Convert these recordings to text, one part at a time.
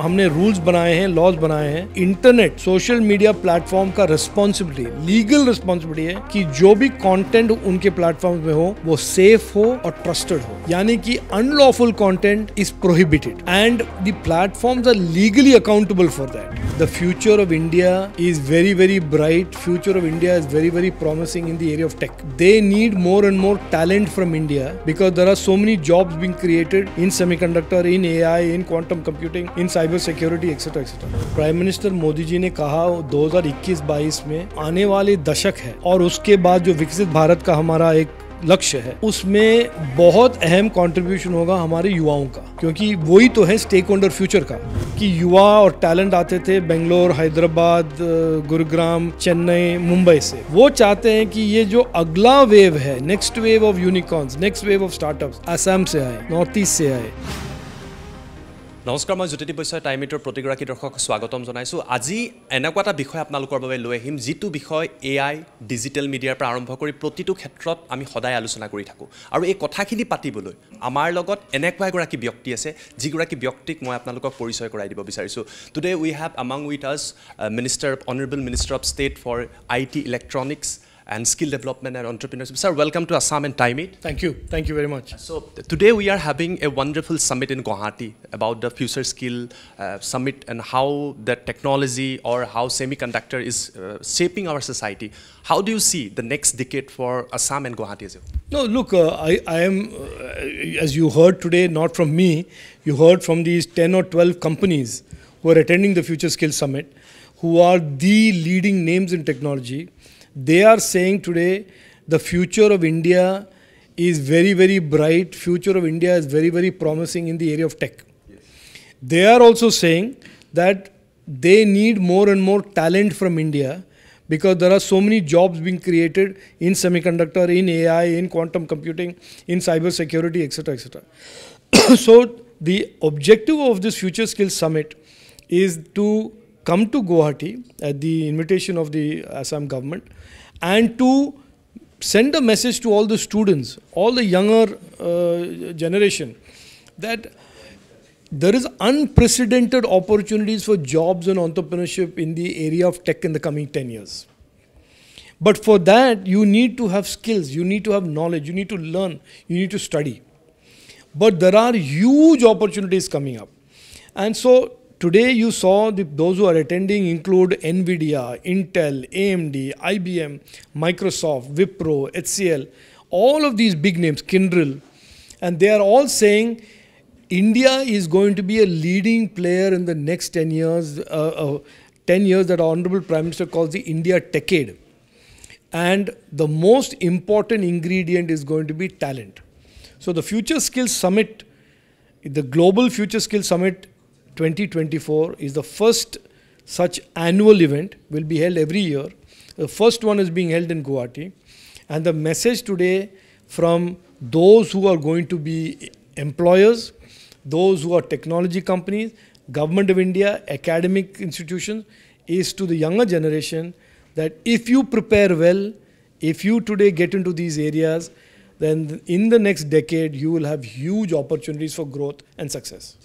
हमने रूल्स बनाए हैं लॉज बनाए हैं इंटरनेट सोशल मीडिया प्लेटफॉर्म का रिस्पॉन्सिबिलिटी लीगल रिस्पॉन्सिबिलिटी है कि जो भी कंटेंट उनके प्लेटफॉर्म में हो वो सेफ हो और ट्रस्टेड हो यानी कि unlawful content is prohibited and the platforms are legally accountable for that the future of India is very very bright future of India is very very promising in the area of tech they need more and more talent from India because there are so many jobs being created in semiconductor in AI in quantum computing in cyber cyber security etcetera etcetera prime minister Modi ji ने कहा 2021-22 में आने वाले दशक है और उसके बाद जो विकसित भारत का हमारा एक लक्ष्य है उसमें बहुत अहम कंट्रीब्यूशन होगा हमारे युवाओं का क्योंकि वही तो है स्टेक होल्डर फ्यूचर का कि युवा और टैलेंट आते थे बेंगलोर हैदराबाद गुरुग्राम चेन्नई मुंबई से वो चाहते हैं कि ये जो अगला वेव है next wave of unicorns next wave of startups Assam से आए नॉर्थ ईस्ट से आए নমস্কাৰ মই জ্যোতিদীপ বৈশ্য টাইমিটৰ প্ৰতিগৰাকী দৰ্শক স্বাগতম জনাইছোঁ আজি এনেকুৱা এটা বিষয় আপোনালোকৰ বাবে লৈ আহিম যিটো বিষয় এ আই ডিজিটেল মিডিয়াৰ পৰা আৰম্ভ কৰি প্ৰতিটো ক্ষেত্ৰত আমি সদায় আলোচনা কৰি থাকোঁ আৰু এই কথাখিনি পাতিবলৈ আমাৰ লগত এনেকুৱা এগৰাকী ব্যক্তি আছে যিগৰাকী ব্যক্তিক মই আপোনালোকক পৰিচয় কৰাই দিব বিচাৰিছোঁ today we have among with us minister honourable minister of state for I T electronics and skill development and entrepreneurship. Sir, welcome to Assam and Timeit. Thank you. Thank you very much. So today we are having a wonderful summit in Guwahati about the future skill uh, summit and how the technology or how semiconductor is uh, shaping our society. How do you see the next decade for Assam and Guwahati as well? No, look, uh, I, I am, uh, as you heard today, not from me, you heard from these 10 or 12 companies who are attending the Future Skills Summit, who are the leading names in technology, they are saying today the future of India is very, very bright. Future of India is very, very promising in the area of tech. Yes. They are also saying that they need more and more talent from India because there are so many jobs being created in semiconductor, in AI, in quantum computing, in cyber security, etc., etc. so the objective of this Future Skills Summit is to come to Guwahati at the invitation of the Assam government and to send a message to all the students, all the younger uh, generation that there is unprecedented opportunities for jobs and entrepreneurship in the area of tech in the coming 10 years. But for that, you need to have skills, you need to have knowledge, you need to learn, you need to study. But there are huge opportunities coming up. And so Today, you saw the, those who are attending include NVIDIA, Intel, AMD, IBM, Microsoft, Wipro, HCL, all of these big names, Kindrel, and they are all saying India is going to be a leading player in the next 10 years, uh, uh, 10 years that our Honorable Prime Minister calls the India decade. And the most important ingredient is going to be talent. So, the Future Skills Summit, the Global Future Skills Summit 2024 is the first such annual event, will be held every year. The first one is being held in Guwahati. And the message today from those who are going to be employers, those who are technology companies, government of India, academic institutions, is to the younger generation that if you prepare well, if you today get into these areas, then in the next decade, you will have huge opportunities for growth and success.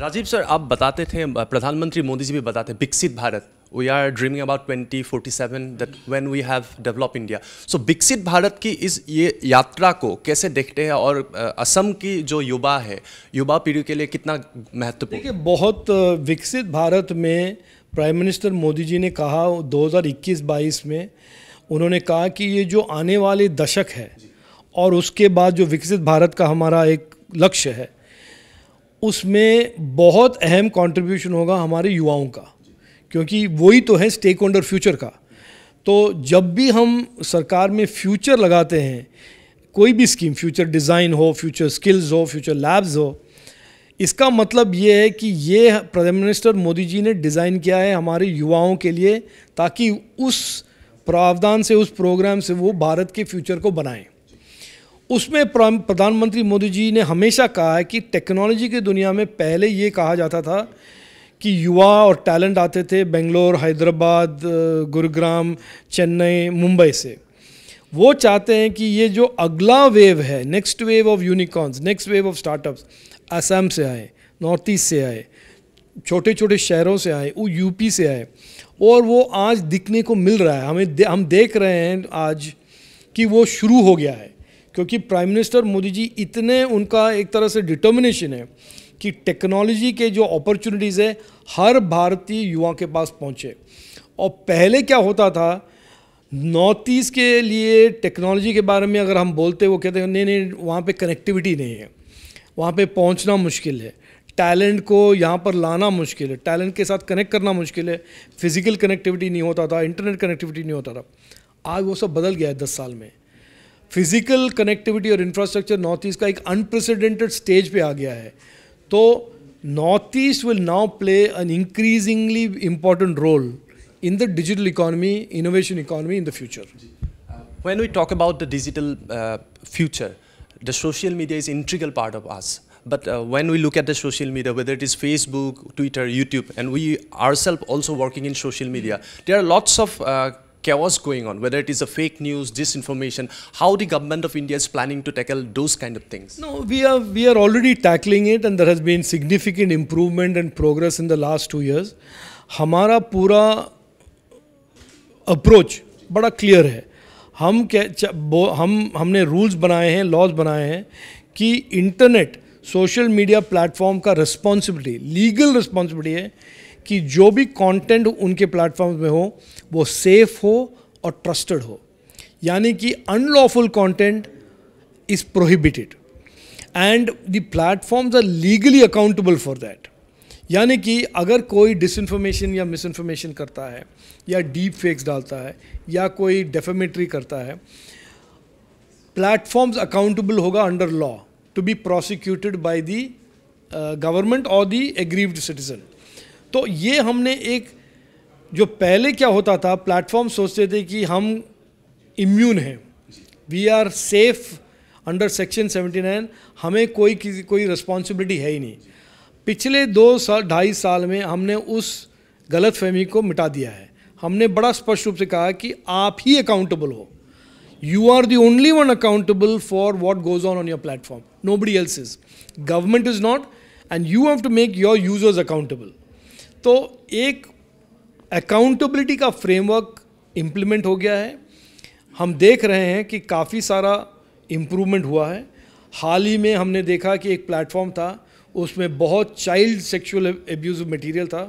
Rajiv sir आप बताते थे प्रधानमंत्री मोदी जी भी बताते हैं Viksit Bharat we are dreaming about 2047 that when we have develop India so Viksit Bharat की इस ये यात्रा को कैसे देखते हैं और असम की जो युवा है युवा पीढ़ी के लिए कितना महत्वपूर्ण देखिए बहुत विकसित भारत में प्राइम मिनिस्टर मोदी जी ने कहा 2021-22 में उन्होंने कहा कि ये जो आने वाले दशक है और उसके बाद जो विकसित भारत का हमारा एक लक्ष्य है उसमें बहुत अहम कंट्रीब्यूशन होगा हमारे युवाओं का क्योंकि वही तो है स्टेक होल्डर फ्यूचर का तो जब भी हम सरकार में फ्यूचर लगाते हैं कोई भी स्कीम फ्यूचर डिज़ाइन हो फ्यूचर स्किल्स हो फ्यूचर लैब्स हो इसका मतलब ये है कि ये प्राइम मिनिस्टर मोदी जी ने डिज़ाइन किया है हमारे युवाओं के लिए ताकि उस प्रावधान से उस प्रोग्राम से वो भारत के फ्यूचर को बनाएं उसमें प्रधानमंत्री मोदी जी ने हमेशा कहा है कि टेक्नोलॉजी की दुनिया में पहले ये कहा जाता था कि युवा और टैलेंट आते थे बेंगलोर हैदराबाद गुरुग्राम चेन्नई मुंबई से वो चाहते हैं कि ये जो अगला वेव है next wave of unicorns next wave of startups Assam से आए नॉर्थ ईस्ट से आए छोटे छोटे शहरों से आए वो यूपी से आए और वो आज दिखने को मिल रहा है हमें हम देख रहे हैं आज कि वो शुरू हो गया है क्योंकि प्राइम मिनिस्टर मोदी जी इतने उनका एक तरह से डिटर्मिनेशन है कि टेक्नोलॉजी के जो अपॉर्चुनिटीज़ है हर भारतीय युवा के पास पहुँचे और पहले क्या होता था नॉर्थ ईस्ट के लिए टेक्नोलॉजी के बारे में अगर हम बोलते वो कहते हैं नहीं नहीं वहाँ पे कनेक्टिविटी नहीं है वहाँ पे पहुँचना मुश्किल है टैलेंट को यहाँ पर लाना मुश्किल है टैलेंट के साथ कनेक्ट करना मुश्किल है फिज़िकल कनेक्टिविटी नहीं होता था इंटरनेट कनेक्टिविटी नहीं होता था आज वो सब बदल गया है दस साल में फिजिकल कनेक्टिविटी और इंफ्रास्ट्रक्चर नॉर्थ ईस्ट का एक अनप्रेसिडेंटेड स्टेज पे आ गया है तो north east will now play an increasingly important role in the digital economy innovation economy in the future when we talk about the digital future the social media is integral part of us But uh, when we look at the social media, whether it is Facebook, Twitter, YouTube, and we ourselves also working in social media, there are lots of uh, chaos going on, whether it is a fake news, disinformation, how the government of India is planning to tackle those kind of things? No, we are, we are already tackling it and there has been significant improvement and progress in the last two years. हमारा पूरा approach बड़ा clear है हम क्या हम हमने rules बनाए हैं लॉज बनाए हैं कि इंटरनेट सोशल मीडिया प्लेटफॉर्म का रिस्पॉन्सिबिलिटी लीगल रिस्पॉन्सिबिलिटी है कि जो भी कंटेंट उनके प्लेटफॉर्म में हो वो सेफ हो और ट्रस्टेड हो यानी कि unlawful content is prohibited and the platforms are legally accountable for that यानी कि अगर कोई डिस या मिस इन्फॉर्मेशन करता है या डीप फेक्स डालता है या कोई डेफेमेटरी करता है प्लेटफॉर्म्स अकाउंटेबल होगा under law to be prosecuted by the government और दी एग्रीव्ड सिटीजन तो ये हमने एक जो पहले क्या होता था प्लेटफॉर्म सोचते थे कि हम इम्यून हैं we are safe under section 79 हमें कोई किसी कोई रिस्पॉन्सिबिलिटी है ही नहीं पिछले दो साल ढाई साल में हमने उस गलत फहमी को मिटा दिया है हमने बड़ा स्पष्ट रूप से कहा कि आप ही अकाउंटेबल हो you are the only one accountable for what goes on on your platform nobody else is government is not and you have to make your users accountable तो एक अकाउंटेबिलिटी का फ्रेमवर्क इम्प्लीमेंट हो गया है हम देख रहे हैं कि काफ़ी सारा इम्प्रूवमेंट हुआ है हाल ही में हमने देखा कि एक प्लेटफॉर्म था उसमें बहुत चाइल्ड सेक्सुअल एब्यूज मटेरियल था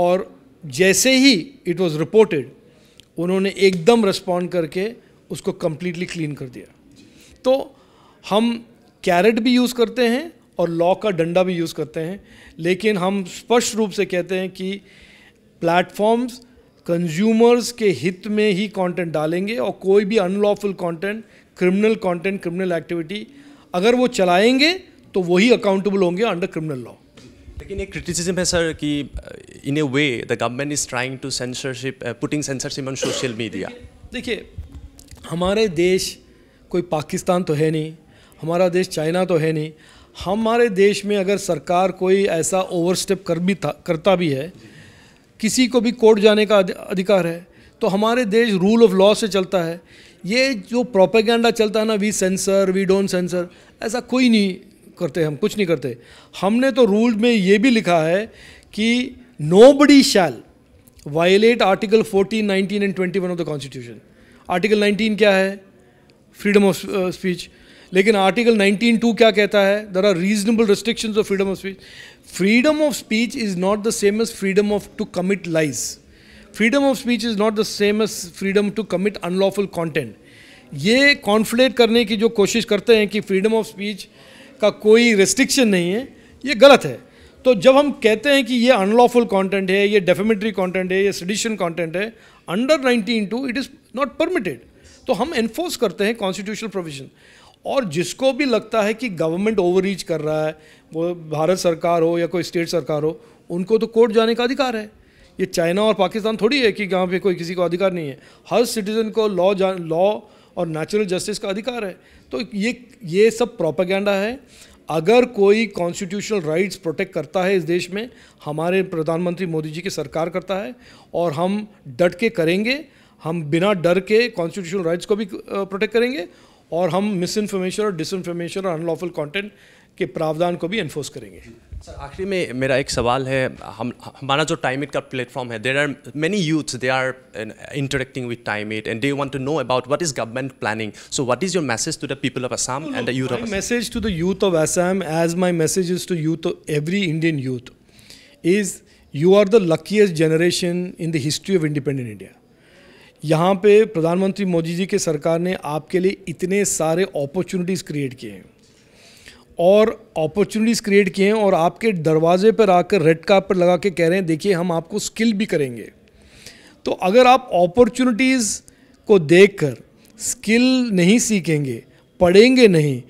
और जैसे ही इट वाज रिपोर्टेड उन्होंने एकदम रिस्पॉन्ड करके उसको कम्प्लीटली क्लीन कर दिया तो हम कैरेट भी यूज़ करते हैं और लॉ का डंडा भी यूज़ करते हैं लेकिन हम स्पष्ट रूप से कहते हैं कि प्लेटफॉर्म्स कंज्यूमर्स के हित में ही कंटेंट डालेंगे और कोई भी unlawful content criminal content criminal activity अगर वो चलाएंगे तो वही अकाउंटेबल होंगे अंडर क्रिमिनल लॉ लेकिन एक क्रिटिसिज्म है सर कि in a way the government is trying to censorship putting censorship on social media देखिए हमारे देश कोई पाकिस्तान तो है नहीं हमारा देश चाइना तो है नहीं हमारे देश में अगर सरकार कोई ऐसा ओवरस्टेप कर भी था करता भी है किसी को भी कोर्ट जाने का अधिकार है तो हमारे देश रूल ऑफ लॉ से चलता है ये जो प्रोपेगेंडा चलता है ना we censor we don't censor ऐसा कोई नहीं करते हम कुछ नहीं करते हमने तो रूल में ये भी लिखा है कि nobody shall violate article 14, 19 and 21 of the constitution article 19 क्या है फ्रीडम ऑफ स्पीच लेकिन आर्टिकल टू क्या कहता है there are reasonable restriction of freedom of speech freedom of speech is not the same as freedom of to commit lies freedom of speech is not the same as freedom to commit unlawful content ये conflate करने की जो कोशिश करते हैं कि freedom of speech का कोई रिस्ट्रिक्शन नहीं है ये गलत है तो जब हम कहते हैं कि ये अनलॉफुल कंटेंट है ये डेफेमेटरी कंटेंट है ये सडिशन कंटेंट है under nineteen two it is not permitted तो हम इन्फोर्स करते हैं कॉन्स्टिट्यूशनल प्रोविजन और जिसको भी लगता है कि गवर्नमेंट ओवररीच कर रहा है वो भारत सरकार हो या कोई स्टेट सरकार हो उनको तो कोर्ट जाने का अधिकार है ये चाइना और पाकिस्तान थोड़ी है कि यहाँ पे कोई किसी का अधिकार नहीं है हर सिटीज़न को लॉ लॉ और नेचुरल जस्टिस का अधिकार है तो ये ये सब प्रोपागेंडा है अगर कोई कॉन्स्टिट्यूशनल राइट्स प्रोटेक्ट करता है इस देश में हमारे प्रधानमंत्री मोदी जी की सरकार करता है और हम डट के करेंगे हम बिना डर के कॉन्स्टिट्यूशनल राइट्स को भी प्रोटेक्ट करेंगे और हम मिस इन्फॉर्मेशन और डिसइनफॉर्मेशन और अनलॉफुल कॉन्टेंट के प्रावधान को भी इन्फोर्स करेंगे सर आखिरी में मेरा एक सवाल है हम हमारा जो टाइम इट का प्लेटफॉर्म है there are many youth they are interacting with time it and they want to know about what is government planning so what is your message to the people of Assam and the youth of message to the youth of Assam as my message is to youth every Indian youth is you are the luckiest generation in the history of independent India यहाँ पे प्रधानमंत्री मोदी जी के सरकार ने आपके लिए इतने सारे अपॉर्चुनिटीज़ क्रिएट किए हैं और अपॉर्चुनिटीज़ क्रिएट किए हैं और आपके दरवाजे पर आकर रेड पर लगा के कह रहे हैं देखिए हम आपको स्किल भी करेंगे तो अगर आप अपॉर्चुनिटीज़ को देखकर स्किल नहीं सीखेंगे पढ़ेंगे नहीं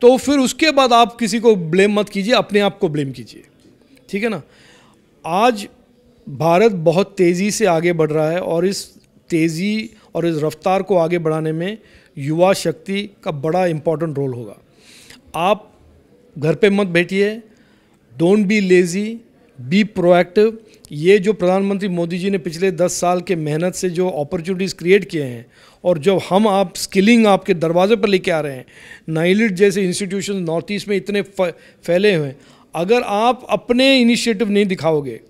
तो फिर उसके बाद आप किसी को ब्लेम मत कीजिए अपने आप को ब्लेम कीजिए ठीक है ना आज भारत बहुत तेज़ी से आगे बढ़ रहा है और इस तेज़ी और इस रफ्तार को आगे बढ़ाने में युवा शक्ति का बड़ा इम्पॉर्टेंट रोल होगा आप घर पे मत बैठिए don't be lazy be proactive ये जो प्रधानमंत्री मोदी जी ने पिछले दस साल के मेहनत से जो अपॉर्चुनिटीज़ क्रिएट किए हैं और जब हम आप स्किलिंग आपके दरवाजे पर लेके आ रहे हैं नाइलिट जैसे इंस्टीट्यूशन नॉर्थ ईस्ट में इतने फैले हुए हैं अगर आप अपने इनिशिएटिव नहीं दिखाओगे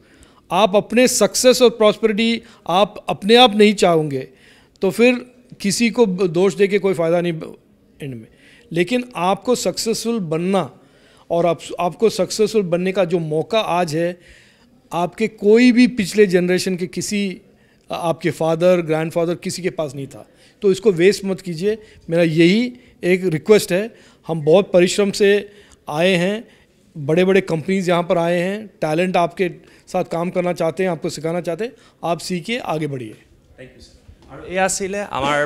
आप अपने सक्सेस और प्रॉस्पेरिटी आप अपने आप नहीं चाहोगे तो फिर किसी को दोष दे के कोई फ़ायदा नहीं एंड में लेकिन आपको सक्सेसफुल बनना और आप, आपको सक्सेसफुल बनने का जो मौका आज है आपके कोई भी पिछले जनरेशन के किसी आपके फादर ग्रैंडफादर किसी के पास नहीं था तो इसको वेस्ट मत कीजिए मेरा यही एक रिक्वेस्ट है हम बहुत परिश्रम से आए हैं बड़े बड़े कंपनीज यहाँ पर आए हैं टैलेंट आपके साथ काम करना चाहते हैं आपको सिखाना चाहते हैं आप सीखिए आगे बढ़िए আৰু এয়া আছিলে আমাৰ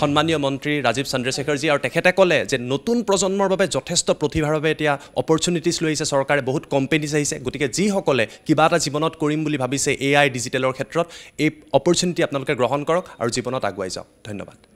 সন্মানীয় মন্ত্ৰী ৰাজীৱ চন্দ্ৰশেখৰজী আৰু তেখেতে ক'লে যে নতুন প্ৰজন্মৰ বাবে যথেষ্ট প্ৰতিভাৰ বাবে এতিয়া অপৰচুনিটিজ লৈ আহিছে চৰকাৰে বহুত কম্পেনিজ আহিছে গতিকে যিসকলে কিবা এটা জীৱনত কৰিম বুলি ভাবিছে এ আই ডিজিটেলৰ ক্ষেত্ৰত এই অপৰচুনিটি আপোনালোকে গ্ৰহণ কৰক আৰু জীৱনত আগুৱাই যাওক ধন্যবাদ